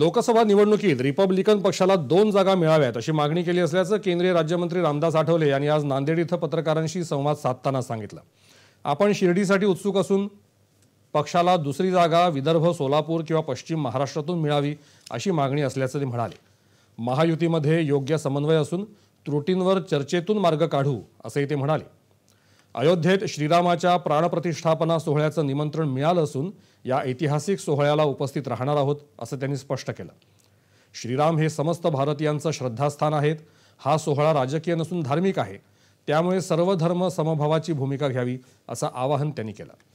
लोकसभा निवडणुकीत रिपब्लिकन पक्षाला दोन जागा मिळाव्यात अशी मागणी केली असल्याचं केंद्रीय राज्यमंत्री रामदास आठवले यांनी आज नांदेड इथं पत्रकारांशी संवाद साधताना सांगितलं आपण शिर्डीसाठी उत्सुक असून पक्षाला दुसरी जागा विदर्भ सोलापूर किंवा पश्चिम महाराष्ट्रातून मिळावी अशी मागणी असल्याचं ते म्हणाले महायुतीमध्ये योग्य समन्वय असून त्रुटींवर चर्चेतून मार्ग काढू असंही ते म्हणाले अयोध्येत श्रीरामाच्या प्राणप्रतिष्ठापना सोहळ्याचं निमंत्रण मिळालं असून या ऐतिहासिक सोहळ्याला उपस्थित राहणार आहोत असं त्यांनी स्पष्ट केलं श्रीराम हे समस्त भारतीयांचं श्रद्धास्थान आहेत हा सोहळा राजकीय नसून धार्मिक आहे त्यामुळे सर्व धर्म समभावाची भूमिका घ्यावी असं आवाहन त्यांनी केलं